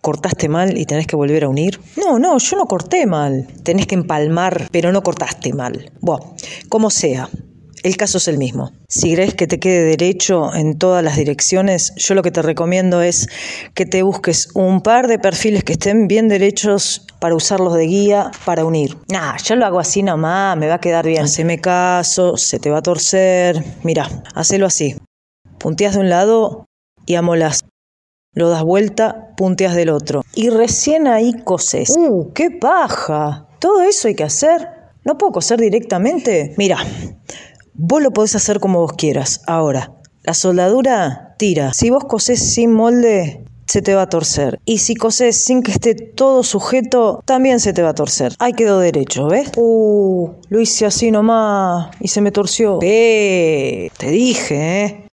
cortaste mal y tenés que volver a unir? No, no, yo no corté mal. Tenés que empalmar, pero no cortaste mal. Bueno, como sea. El caso es el mismo. Si crees que te quede derecho en todas las direcciones, yo lo que te recomiendo es que te busques un par de perfiles que estén bien derechos para usarlos de guía, para unir. Nah, yo lo hago así nomás, me va a quedar bien. me caso, se te va a torcer. Mira, hacelo así. Punteas de un lado y amolas lo das vuelta, punteas del otro. Y recién ahí coses. ¡Uh, qué paja! ¿Todo eso hay que hacer? ¿No puedo coser directamente? Mira, vos lo podés hacer como vos quieras. Ahora, la soldadura tira. Si vos cosés sin molde, se te va a torcer. Y si cosés sin que esté todo sujeto, también se te va a torcer. Ahí quedó derecho, ¿ves? Uh, lo hice así nomás y se me torció. Eh, te dije, ¿eh?